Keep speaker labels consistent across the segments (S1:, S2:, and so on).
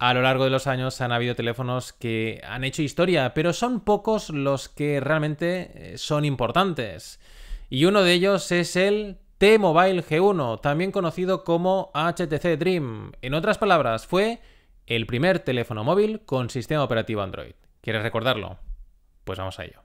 S1: A lo largo de los años han habido teléfonos que han hecho historia, pero son pocos los que realmente eh, son importantes. Y uno de ellos es el T-Mobile G1, también conocido como HTC Dream. En otras palabras, fue el primer teléfono móvil con sistema operativo Android. ¿Quieres recordarlo? Pues vamos a ello.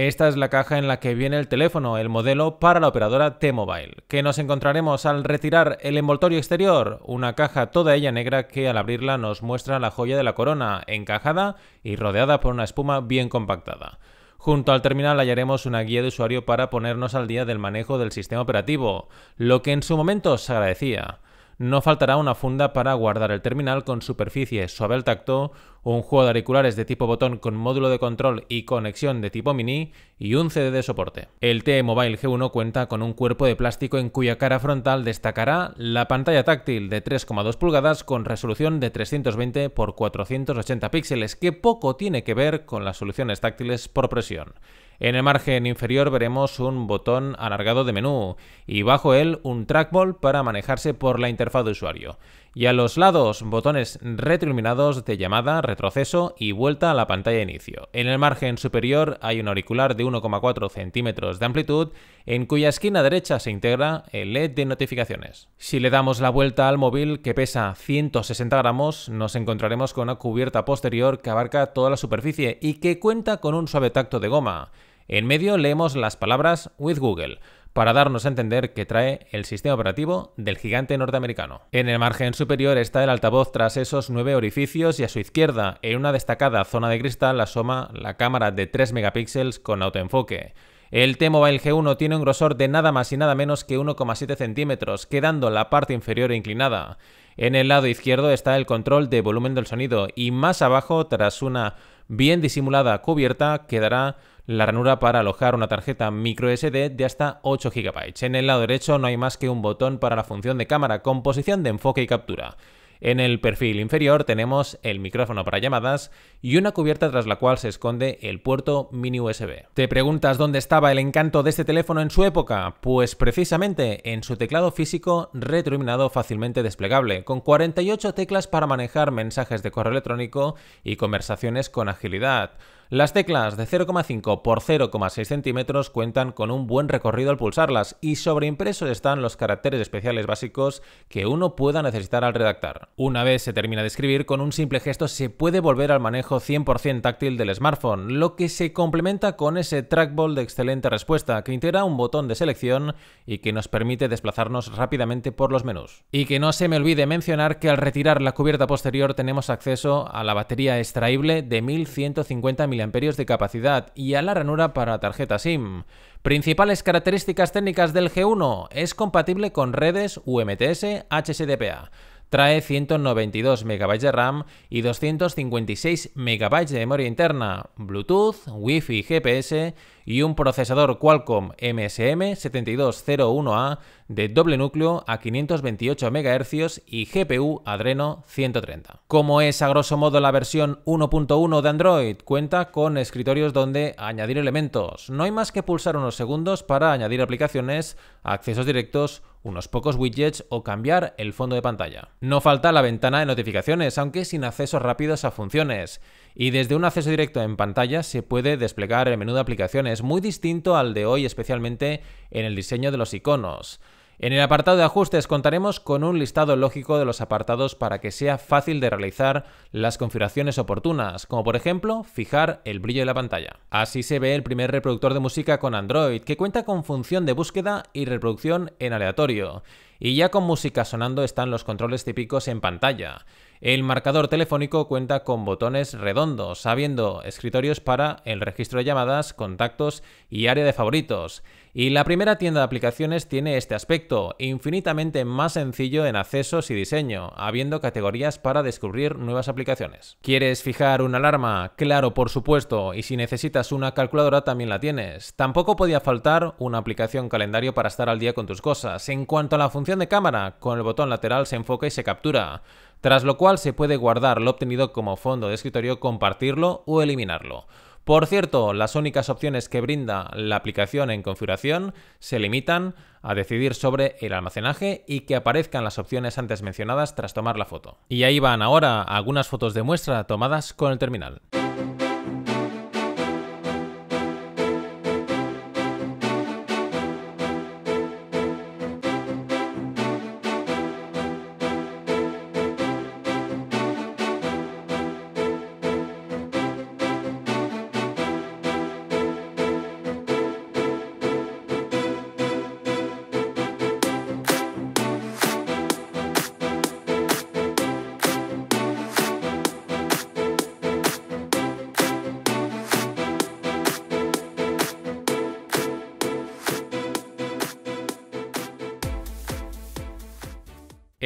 S1: Esta es la caja en la que viene el teléfono, el modelo para la operadora T-Mobile, que nos encontraremos al retirar el envoltorio exterior, una caja toda ella negra que al abrirla nos muestra la joya de la corona, encajada y rodeada por una espuma bien compactada. Junto al terminal hallaremos una guía de usuario para ponernos al día del manejo del sistema operativo, lo que en su momento se agradecía no faltará una funda para guardar el terminal con superficie suave al tacto, un juego de auriculares de tipo botón con módulo de control y conexión de tipo mini y un CD de soporte. El t Mobile G1 cuenta con un cuerpo de plástico en cuya cara frontal destacará la pantalla táctil de 3,2 pulgadas con resolución de 320 x 480 píxeles, que poco tiene que ver con las soluciones táctiles por presión. En el margen inferior veremos un botón alargado de menú y bajo él un trackball para manejarse por la interfaz de usuario. Y a los lados botones retroiluminados de llamada, retroceso y vuelta a la pantalla de inicio. En el margen superior hay un auricular de 1,4 centímetros de amplitud en cuya esquina derecha se integra el LED de notificaciones. Si le damos la vuelta al móvil que pesa 160 gramos nos encontraremos con una cubierta posterior que abarca toda la superficie y que cuenta con un suave tacto de goma. En medio leemos las palabras with Google para darnos a entender que trae el sistema operativo del gigante norteamericano. En el margen superior está el altavoz tras esos nueve orificios y a su izquierda, en una destacada zona de cristal, asoma la cámara de 3 megapíxeles con autoenfoque. El T-Mobile G1 tiene un grosor de nada más y nada menos que 1,7 centímetros, quedando la parte inferior inclinada. En el lado izquierdo está el control de volumen del sonido y más abajo, tras una bien disimulada cubierta, quedará la ranura para alojar una tarjeta microSD de hasta 8 GB. En el lado derecho no hay más que un botón para la función de cámara con posición de enfoque y captura. En el perfil inferior tenemos el micrófono para llamadas y una cubierta tras la cual se esconde el puerto mini USB. ¿Te preguntas dónde estaba el encanto de este teléfono en su época? Pues precisamente en su teclado físico retroiluminado fácilmente desplegable, con 48 teclas para manejar mensajes de correo electrónico y conversaciones con agilidad. Las teclas de 0,5 por 0,6 centímetros cuentan con un buen recorrido al pulsarlas y sobreimpresos están los caracteres especiales básicos que uno pueda necesitar al redactar. Una vez se termina de escribir, con un simple gesto se puede volver al manejo 100% táctil del smartphone, lo que se complementa con ese trackball de excelente respuesta que integra un botón de selección y que nos permite desplazarnos rápidamente por los menús. Y que no se me olvide mencionar que al retirar la cubierta posterior tenemos acceso a la batería extraíble de 1150 mAh Amperios de capacidad y a la ranura para tarjeta SIM. Principales características técnicas del G1 es compatible con redes UMTS HSDPA trae 192 MB de RAM y 256 MB de memoria interna, Bluetooth, Wi-Fi GPS y un procesador Qualcomm MSM7201A de doble núcleo a 528 MHz y GPU Adreno 130. Como es a grosso modo la versión 1.1 de Android, cuenta con escritorios donde añadir elementos. No hay más que pulsar unos segundos para añadir aplicaciones, accesos directos unos pocos widgets o cambiar el fondo de pantalla. No falta la ventana de notificaciones, aunque sin accesos rápidos a funciones. Y desde un acceso directo en pantalla se puede desplegar el menú de aplicaciones, muy distinto al de hoy, especialmente en el diseño de los iconos. En el apartado de ajustes contaremos con un listado lógico de los apartados para que sea fácil de realizar las configuraciones oportunas, como por ejemplo fijar el brillo de la pantalla. Así se ve el primer reproductor de música con Android, que cuenta con función de búsqueda y reproducción en aleatorio y ya con música sonando están los controles típicos en pantalla. El marcador telefónico cuenta con botones redondos, habiendo escritorios para el registro de llamadas, contactos y área de favoritos. Y la primera tienda de aplicaciones tiene este aspecto, infinitamente más sencillo en accesos y diseño, habiendo categorías para descubrir nuevas aplicaciones. ¿Quieres fijar una alarma? Claro, por supuesto, y si necesitas una calculadora también la tienes. Tampoco podía faltar una aplicación calendario para estar al día con tus cosas. En cuanto a la función de cámara, con el botón lateral se enfoca y se captura, tras lo cual se puede guardar lo obtenido como fondo de escritorio, compartirlo o eliminarlo. Por cierto, las únicas opciones que brinda la aplicación en configuración se limitan a decidir sobre el almacenaje y que aparezcan las opciones antes mencionadas tras tomar la foto. Y ahí van ahora algunas fotos de muestra tomadas con el terminal.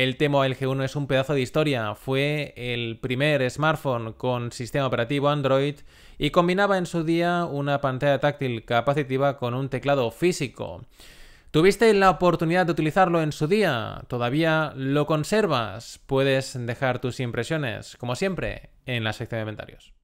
S1: El Temo LG1 es un pedazo de historia. Fue el primer smartphone con sistema operativo Android y combinaba en su día una pantalla táctil capacitiva con un teclado físico. ¿Tuviste la oportunidad de utilizarlo en su día? ¿Todavía lo conservas? Puedes dejar tus impresiones, como siempre, en la sección de comentarios.